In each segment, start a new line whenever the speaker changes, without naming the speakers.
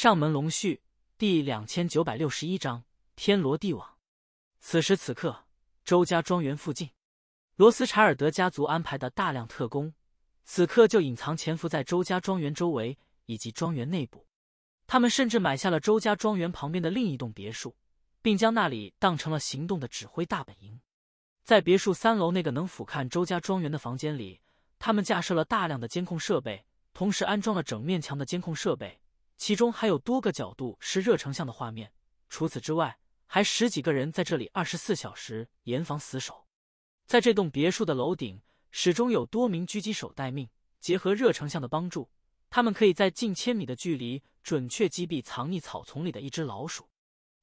上门龙婿第两千九百六十一章天罗地网。此时此刻，周家庄园附近，罗斯柴尔德家族安排的大量特工，此刻就隐藏潜伏在周家庄园周围以及庄园内部。他们甚至买下了周家庄园旁边的另一栋别墅，并将那里当成了行动的指挥大本营。在别墅三楼那个能俯瞰周家庄园的房间里，他们架设了大量的监控设备，同时安装了整面墙的监控设备。其中还有多个角度是热成像的画面，除此之外，还十几个人在这里二十四小时严防死守。在这栋别墅的楼顶，始终有多名狙击手待命。结合热成像的帮助，他们可以在近千米的距离准确击毙藏匿草丛里的一只老鼠。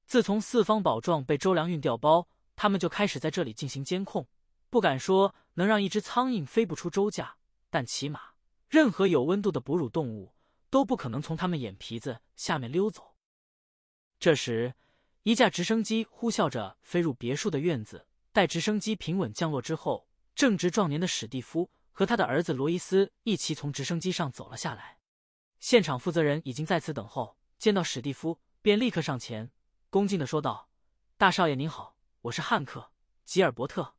自从四方宝状被周良运调包，他们就开始在这里进行监控。不敢说能让一只苍蝇飞不出周家，但起码任何有温度的哺乳动物。都不可能从他们眼皮子下面溜走。这时，一架直升机呼啸着飞入别墅的院子。待直升机平稳降落之后，正值壮年的史蒂夫和他的儿子罗伊斯一起从直升机上走了下来。现场负责人已经在此等候，见到史蒂夫便立刻上前，恭敬的说道：“大少爷您好，我是汉克·吉尔伯特，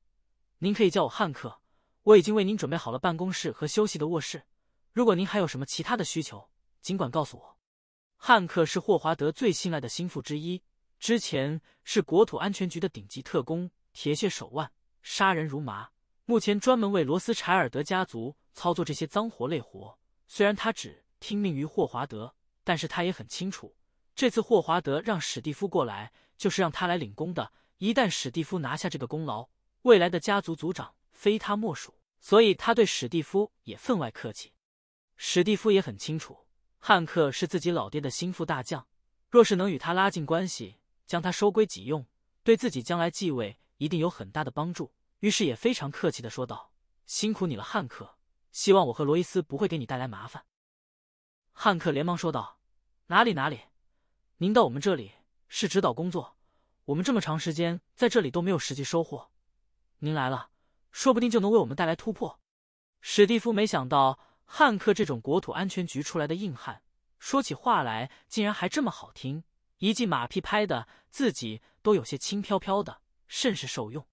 您可以叫我汉克。我已经为您准备好了办公室和休息的卧室，如果您还有什么其他的需求。”尽管告诉我，汉克是霍华德最信赖的心腹之一，之前是国土安全局的顶级特工，铁血手腕，杀人如麻。目前专门为罗斯柴尔德家族操作这些脏活累活。虽然他只听命于霍华德，但是他也很清楚，这次霍华德让史蒂夫过来，就是让他来领功的。一旦史蒂夫拿下这个功劳，未来的家族族长非他莫属。所以他对史蒂夫也分外客气。史蒂夫也很清楚。汉克是自己老爹的心腹大将，若是能与他拉近关系，将他收归己用，对自己将来继位一定有很大的帮助。于是也非常客气的说道：“辛苦你了，汉克，希望我和罗伊斯不会给你带来麻烦。”汉克连忙说道：“哪里哪里，您到我们这里是指导工作，我们这么长时间在这里都没有实际收获，您来了，说不定就能为我们带来突破。”史蒂夫没想到。汉克这种国土安全局出来的硬汉，说起话来竟然还这么好听，一记马屁拍的自己都有些轻飘飘的，甚是受用。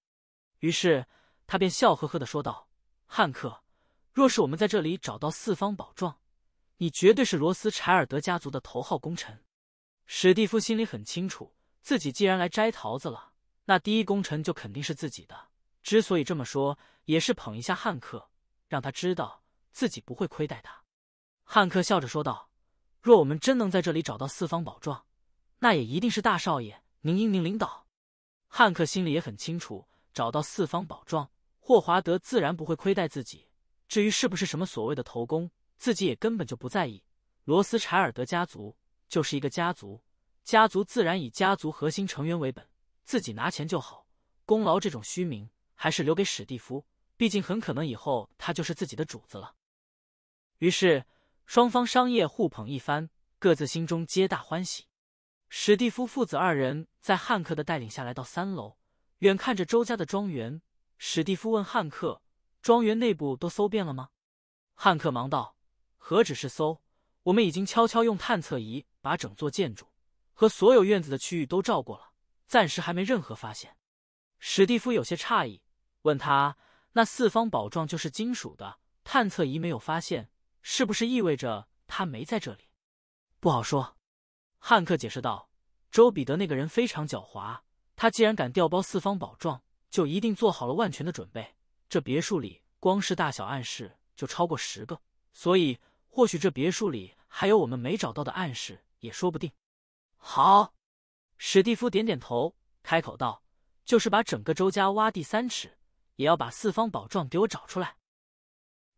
于是他便笑呵呵的说道：“汉克，若是我们在这里找到四方宝状，你绝对是罗斯柴尔德家族的头号功臣。”史蒂夫心里很清楚，自己既然来摘桃子了，那第一功臣就肯定是自己的。之所以这么说，也是捧一下汉克，让他知道。自己不会亏待他，汉克笑着说道：“若我们真能在这里找到四方宝状，那也一定是大少爷您英明领导。”汉克心里也很清楚，找到四方宝状，霍华德自然不会亏待自己。至于是不是什么所谓的头功，自己也根本就不在意。罗斯柴尔德家族就是一个家族，家族自然以家族核心成员为本，自己拿钱就好，功劳这种虚名还是留给史蒂夫，毕竟很可能以后他就是自己的主子了。于是双方商业互捧一番，各自心中皆大欢喜。史蒂夫父子二人在汉克的带领下来到三楼，远看着周家的庄园。史蒂夫问汉克：“庄园内部都搜遍了吗？”汉克忙道：“何止是搜，我们已经悄悄用探测仪把整座建筑和所有院子的区域都照过了，暂时还没任何发现。”史蒂夫有些诧异，问他：“那四方宝状就是金属的，探测仪没有发现？”是不是意味着他没在这里？不好说。汉克解释道：“周彼得那个人非常狡猾，他既然敢调包四方宝状，就一定做好了万全的准备。这别墅里光是大小暗室就超过十个，所以或许这别墅里还有我们没找到的暗室，也说不定。”好，史蒂夫点点头，开口道：“就是把整个周家挖地三尺，也要把四方宝状给我找出来。”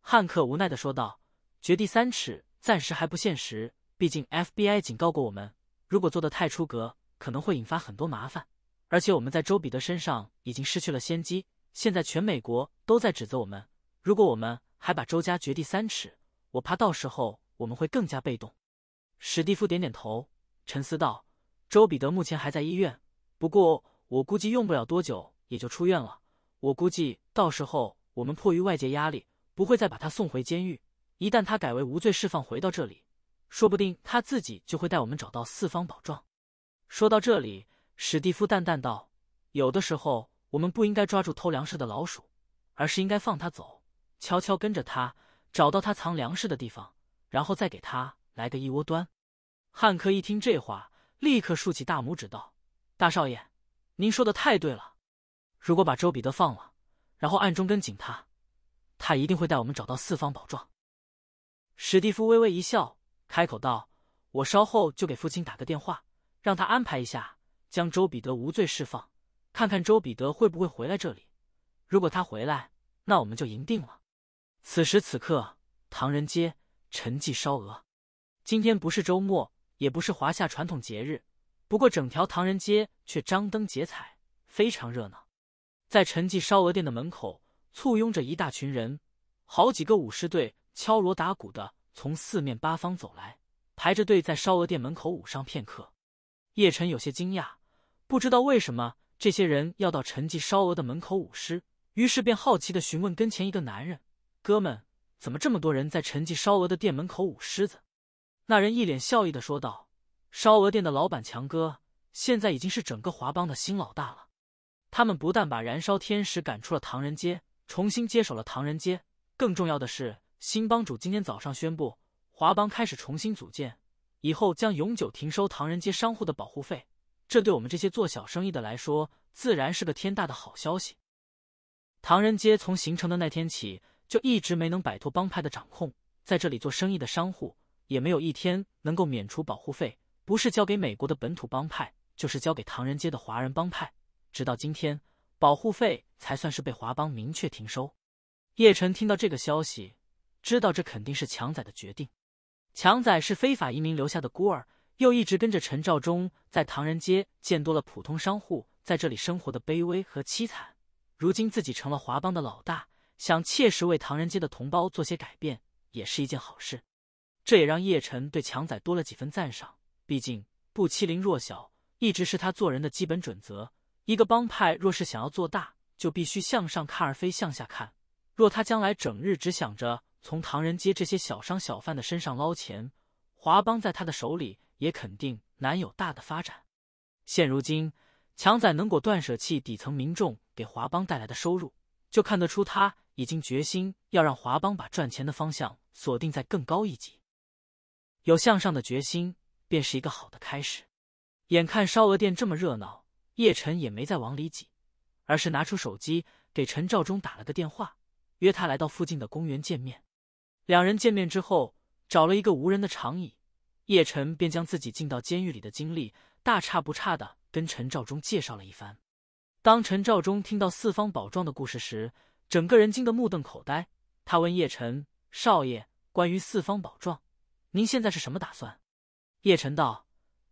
汉克无奈的说道。掘地三尺暂时还不现实，毕竟 FBI 警告过我们，如果做的太出格，可能会引发很多麻烦。而且我们在周彼得身上已经失去了先机，现在全美国都在指责我们。如果我们还把周家掘地三尺，我怕到时候我们会更加被动。史蒂夫点点头，沉思道：“周彼得目前还在医院，不过我估计用不了多久也就出院了。我估计到时候我们迫于外界压力，不会再把他送回监狱。”一旦他改为无罪释放，回到这里，说不定他自己就会带我们找到四方宝藏。说到这里，史蒂夫淡淡道：“有的时候，我们不应该抓住偷粮食的老鼠，而是应该放他走，悄悄跟着他，找到他藏粮食的地方，然后再给他来个一窝端。”汉克一听这话，立刻竖起大拇指道：“大少爷，您说的太对了！如果把周彼得放了，然后暗中跟紧他，他一定会带我们找到四方宝藏。”史蒂夫微微一笑，开口道：“我稍后就给父亲打个电话，让他安排一下，将周彼得无罪释放。看看周彼得会不会回来这里。如果他回来，那我们就赢定了。”此时此刻，唐人街陈记烧鹅，今天不是周末，也不是华夏传统节日，不过整条唐人街却张灯结彩，非常热闹。在陈记烧鹅店的门口，簇拥着一大群人，好几个舞狮队。敲锣打鼓的从四面八方走来，排着队在烧鹅店门口舞上片刻。叶辰有些惊讶，不知道为什么这些人要到陈记烧鹅的门口舞狮，于是便好奇的询问跟前一个男人：“哥们，怎么这么多人在陈记烧鹅的店门口舞狮子？”那人一脸笑意的说道：“烧鹅店的老板强哥现在已经是整个华帮的新老大了。他们不但把燃烧天使赶出了唐人街，重新接手了唐人街，更重要的是。”新帮主今天早上宣布，华帮开始重新组建，以后将永久停收唐人街商户的保护费。这对我们这些做小生意的来说，自然是个天大的好消息。唐人街从形成的那天起，就一直没能摆脱帮派的掌控，在这里做生意的商户也没有一天能够免除保护费，不是交给美国的本土帮派，就是交给唐人街的华人帮派。直到今天，保护费才算是被华邦明确停收。叶晨听到这个消息。知道这肯定是强仔的决定。强仔是非法移民留下的孤儿，又一直跟着陈兆忠在唐人街见多了普通商户在这里生活的卑微和凄惨。如今自己成了华帮的老大，想切实为唐人街的同胞做些改变，也是一件好事。这也让叶晨对强仔多了几分赞赏。毕竟不欺凌弱小，一直是他做人的基本准则。一个帮派若是想要做大，就必须向上看，而非向下看。若他将来整日只想着，从唐人街这些小商小贩的身上捞钱，华帮在他的手里也肯定难有大的发展。现如今，强仔能果断舍弃底层民众给华帮带来的收入，就看得出他已经决心要让华帮把赚钱的方向锁定在更高一级。有向上的决心，便是一个好的开始。眼看烧鹅店这么热闹，叶晨也没再往里挤，而是拿出手机给陈兆忠打了个电话，约他来到附近的公园见面。两人见面之后，找了一个无人的长椅，叶晨便将自己进到监狱里的经历大差不差的跟陈兆忠介绍了一番。当陈兆忠听到四方宝状的故事时，整个人惊得目瞪口呆。他问叶晨：“少爷，关于四方宝状，您现在是什么打算？”叶晨道：“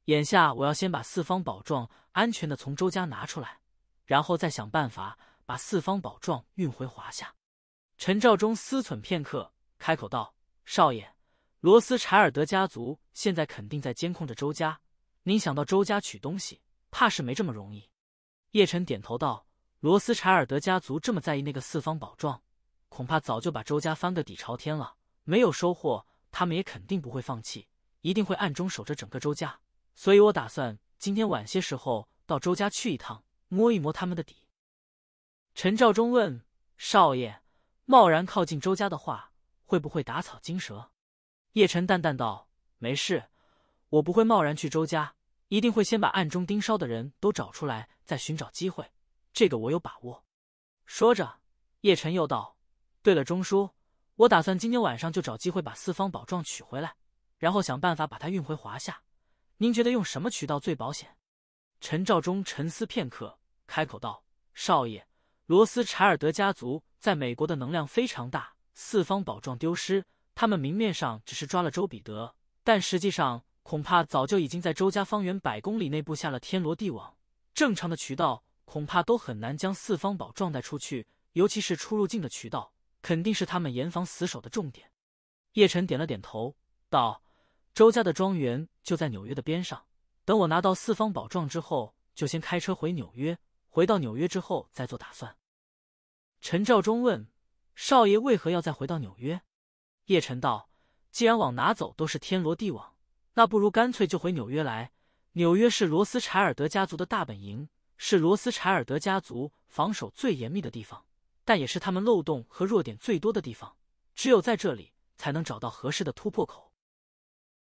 眼下我要先把四方宝状安全的从周家拿出来，然后再想办法把四方宝状运回华夏。”陈兆忠思忖片刻。开口道：“少爷，罗斯柴尔德家族现在肯定在监控着周家，您想到周家取东西，怕是没这么容易。”叶晨点头道：“罗斯柴尔德家族这么在意那个四方宝状，恐怕早就把周家翻个底朝天了。没有收获，他们也肯定不会放弃，一定会暗中守着整个周家。所以，我打算今天晚些时候到周家去一趟，摸一摸他们的底。”陈兆忠问：“少爷，贸然靠近周家的话？”会不会打草惊蛇？叶晨淡淡道：“没事，我不会贸然去周家，一定会先把暗中盯梢的人都找出来，再寻找机会。这个我有把握。”说着，叶晨又道：“对了，钟叔，我打算今天晚上就找机会把四方宝状取回来，然后想办法把它运回华夏。您觉得用什么渠道最保险？”陈兆忠沉思片刻，开口道：“少爷，罗斯柴尔德家族在美国的能量非常大。”四方宝状丢失，他们明面上只是抓了周彼得，但实际上恐怕早就已经在周家方圆百公里内布下了天罗地网。正常的渠道恐怕都很难将四方宝状带出去，尤其是出入境的渠道，肯定是他们严防死守的重点。叶辰点了点头，道：“周家的庄园就在纽约的边上，等我拿到四方宝状之后，就先开车回纽约。回到纽约之后再做打算。”陈兆忠问。少爷为何要再回到纽约？叶晨道，既然往哪走都是天罗地网，那不如干脆就回纽约来。纽约是罗斯柴尔德家族的大本营，是罗斯柴尔德家族防守最严密的地方，但也是他们漏洞和弱点最多的地方。只有在这里，才能找到合适的突破口。